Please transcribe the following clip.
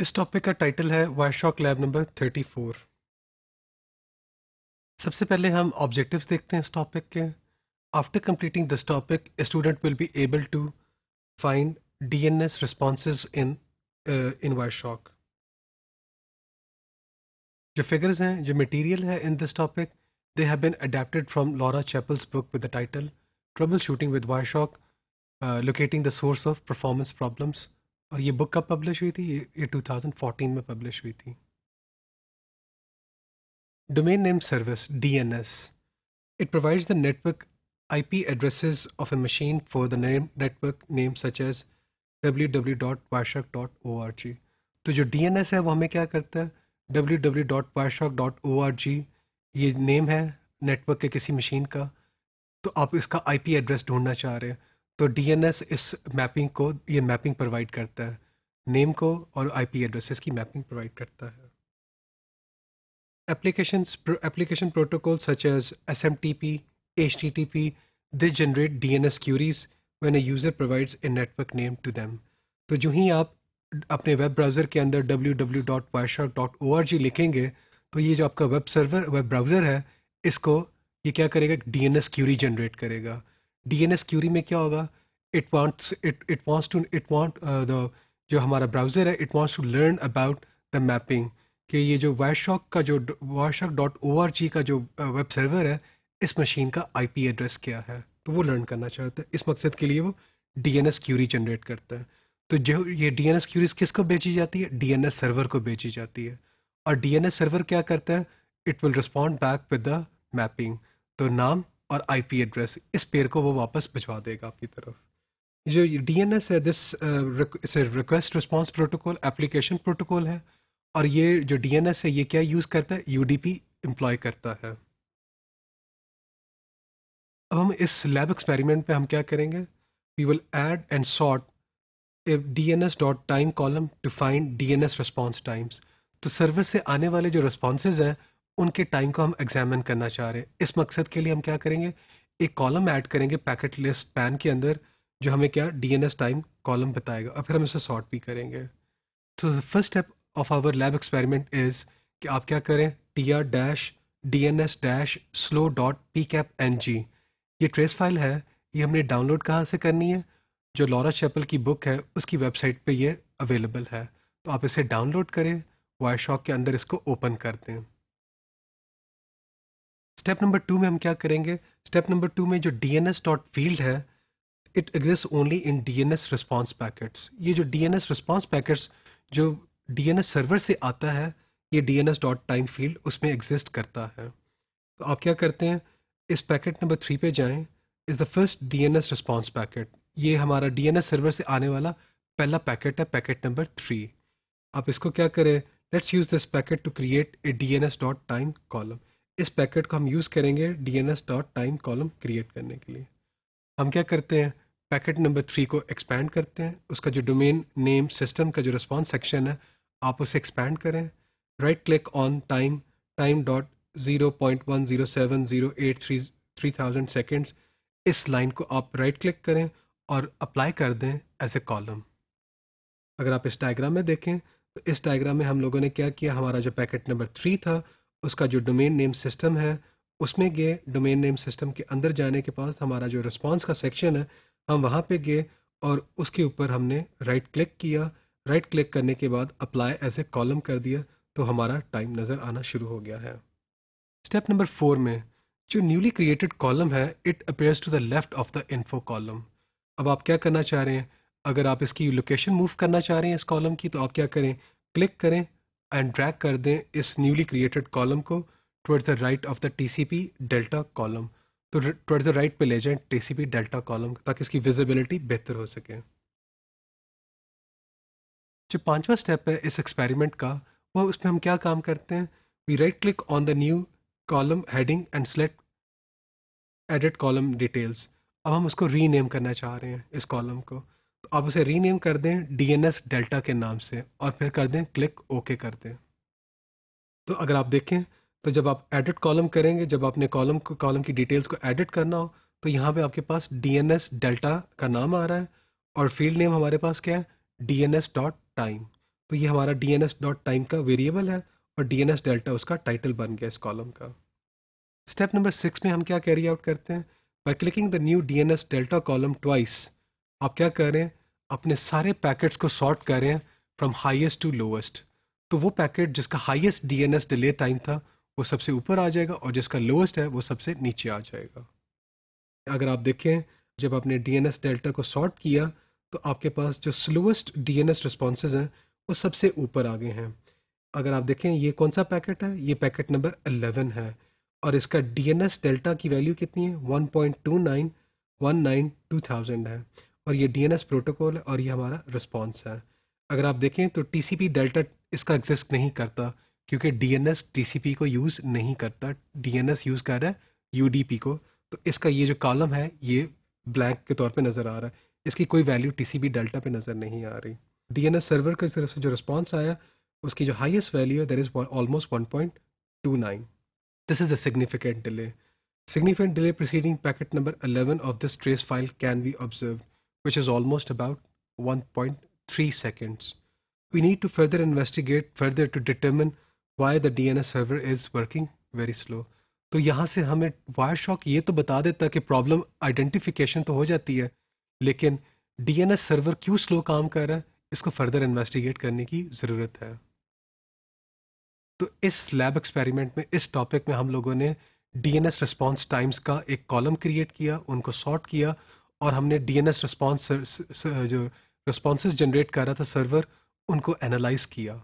इस टॉपिक का टाइटल है वायशॉक लैब नंबर 34 सबसे पहले हम ऑब्जेक्टिव्स देखते हैं इस टॉपिक के after completing this topic student will be able to find DNS responses in in in uh, जो फिगर्स हैं जो मटेरियल है in this topic they have been adapted from Laura Chappell's book with the title troubleshooting with Wireshark locating the source of performance problems और ये book कब publish हुई थी ये 2014 में पब्लिश हुई थी domain name service D N S it provides the network I P address of a machine for the name network name such as G तो जो डी एन एस है वो हमें क्या करता है W W dot dot O R G ये नेम है नेटवर्क के किसी मशीन का तो आप इसका आई पी एड्रेस ढूंढना चाह रहे हैं तो डी एन एस इस मैपिंग को ये मैपिंग प्रोवाइड करता है नेम को और आई पी एड्रेसेस की मैपिंग प्रोवाइड करता है application application protocol such as SMTP HTTP they generate DNS queries when a user provides a network name to them तो जो ही आप अपने वेब ब्राउजर के अंदर W W dot dot O R G लिखेंगे तो ये जो आपका वेब सर्वर वेब ब्राउजर है इसको ये क्या करेगा D N S query generate करेगा डीएनएस क्यूरी में क्या होगा it wants it it wants to it want the जो हमारा ब्राउज़र है it wants to learn about the mapping कि ये जो वायशॉक का जो वाइशॉक डॉट ओ का जो वेब uh, सर्वर है इस मशीन का आईपी एड्रेस क्या है तो वो लर्न करना चाहता है इस मकसद के लिए वो डीएनएस क्यूरी जनरेट करता है तो जो ये डीएनएस क्यूरीज किसको बेची जाती है डीएनएस सर्वर को बेची जाती है और डीएनएस सर्वर क्या करता है it will respond back with the mapping तो नाम और आईपी एड्रेस इस पेयर को वो वापस भिजवा देगा आपकी तरफ जो डीएनएस है this request response protocol application protocol है और ये जो डीएनएस है ये क्या यूज़ करता है यूडीपी एम्प्लॉय करता है अब हम इस लैब एक्सपेरिमेंट में हम क्या करेंगे we will add and sort D N S dot time column to find D N S response times तो सर्विस से आने वाले जो रिस्पॉन्सेज हैं उनके टाइम को हम एग्जामिन करना चाह रहे हैं इस मकसद के लिए हम क्या करेंगे एक कॉलम ऐड करेंगे पैकेट लिस्ट पैन के अंदर जो हमें क्या D N S time column बताएगा और फिर हम इसे सॉर्ट भी करेंगे तो first step of our lab experiment is कि आप क्या करें T R dash D N S dash slow dot P cap N G ये ट्रेस फाइल है ये हमने डाउनलोड कहाँ से करनी है जो लॉरा चैपल की बुक है उसकी वेबसाइट पे ये अवेलेबल है तो आप इसे डाउनलोड करें वायर शॉक के अंदर इसको ओपन कर दें स्टेप नंबर टू में हम क्या करेंगे स्टेप नंबर टू में जो D N S dot field है it exist only in D N S response packets ये जो D N S response packets जो डी एन एस सर्वर से आता है ये D N S dot time field उसमें एग्जिस्ट करता है तो आप क्या करते हैं इस पैकेट नंबर थ्री पे जाएं is the first D N S response packet ये हमारा डी एन एस सर्वर से आने वाला पहला पैकेट है पैकेट नंबर थ्री आप इसको क्या करें let's use this packet to create a D N S dot time column इस पैकेट को हम यूज़ करेंगे D N S dot time column create करने के लिए हम क्या करते हैं पैकेट नंबर थ्री को एक्सपैंड करते हैं उसका जो डोमेन नेम सिस्टम का जो रिस्पॉन्स सेक्शन है आप उसे एक्सपैंड करें right click on time time dot zero point one zero seven zero eight three three thousand seconds इस लाइन को आप राइट क्लिक करें और अप्लाई कर दें एज ए कॉलम अगर आप इस डायग्राम में देखें तो इस डायग्राम में हम लोगों ने क्या किया हमारा जो पैकेट नंबर थ्री था उसका जो डोमेन नेम सिस्टम है उसमें गए डोमेन नेम सिस्टम के अंदर जाने के पास हमारा जो रिस्पॉन्स का सेक्शन है हम वहाँ पे गए और उसके ऊपर हमने राइट क्लिक किया राइट क्लिक करने के बाद अप्लाई एज ए कॉलम कर दिया तो हमारा टाइम नज़र आना शुरू हो गया है स्टेप नंबर फोर में जो न्यूली क्रिएटेड कॉलम है it appears to the left of the info column अब आप क्या करना चाह रहे हैं अगर आप इसकी लोकेशन मूव करना चाह रहे हैं इस कॉलम की तो आप क्या करें क्लिक करें एंड ड्रैग कर दें इस न्यूली क्रिएटेड कॉलम को towards the right of the TCP delta column तो टुवर्ड्स द राइट पे ले जाएं टीसीपी डेल्टा कॉलम ताकि इसकी विजिबिलिटी बेहतर हो सके जो पांचवा स्टेप है इस एक्सपेरिमेंट का वह उसमें हम क्या काम करते हैं we right click on the new column heading and select edit column details अब हम उसको रीनेम करना चाह रहे हैं इस कॉलम को आप उसे रीनेम कर दें डीएनएस डेल्टा के नाम से और फिर कर दें क्लिक ओके कर दें तो अगर आप देखें तो जब आप एडिट कॉलम करेंगे जब आपने कॉलम को कॉलम की डिटेल्स को एडिट करना हो तो यहाँ पे आपके पास डीएनएस डेल्टा का नाम आ रहा है और फील्ड नेम हमारे पास क्या है डीएनएस डॉट टाइम तो ये हमारा डीएनएस डॉट टाइम का वेरिएबल है और डीएनएस डेल्टा उसका टाइटल बन गया इस कॉलम का स्टेप नंबर सिक्स में हम क्या कैरी आउट करते हैं by clicking the new D N S delta column twice आप क्या कर रहे हैं अपने सारे पैकेट्स को सॉर्ट करें फ्रॉम हाईएस्ट टू लोएस्ट तो वो पैकेट जिसका हाईएस्ट डीएनएस डिले टाइम था वो सबसे ऊपर आ जाएगा और जिसका लोएस्ट है वो सबसे नीचे आ जाएगा अगर आप देखें जब आपने डीएनएस डेल्टा को सॉर्ट किया तो आपके पास जो स्लोएस्ट डीएनएस रिस्पॉन्सेज हैं वो सबसे ऊपर आ गए हैं अगर आप देखें ये कौन सा पैकेट है ये पैकेट नंबर 11 है और इसका डीएनएस डेल्टा की वैल्यू कितनी है 1.2919 2000 है और ये डीएनएस प्रोटोकॉल है और ये हमारा रिस्पॉन्स है अगर आप देखें तो टीसीपी डेल्टा इसका एग्जिस्ट नहीं करता क्योंकि डीएनएस टीसीपी को यूज़ नहीं करता डीएनएस यूज़ कर रहा है यूडीपी को तो इसका ये जो कॉलम है ये ब्लैंक के तौर पे नज़र आ रहा है इसकी कोई वैल्यू टीसीपी डेल्टा पे नज़र नहीं आ रही डीएनएस सर्वर की तरफ से जो रिस्पॉन्स आया उसकी जो हाइस्ट वैल्यू है there is almost one point two nine this is a significant delay significant delay proceeding packet number eleven of this trace file can be observe which is almost about 1.3 seconds. We need to further investigate further to determine why the DNS server is working very slow. तो यहाँ से हमें wire shock ये तो बता देता कि problem identification तो हो जाती है लेकिन डीएनएस सर्वर क्यों स्लो काम कर रहा है इसको फर्दर इन्वेस्टिगेट करने की ज़रूरत है तो इस लैब एक्सपेरिमेंट में इस टॉपिक में हम लोगों ने डीएनएस रिस्पांस टाइम्स का एक कॉलम क्रिएट किया उनको सॉर्ट किया और हमने डीएनएस रिस्पॉन्स जो रिस्पॉन्स जनरेट कर रहा था सर्वर उनको एनालाइज किया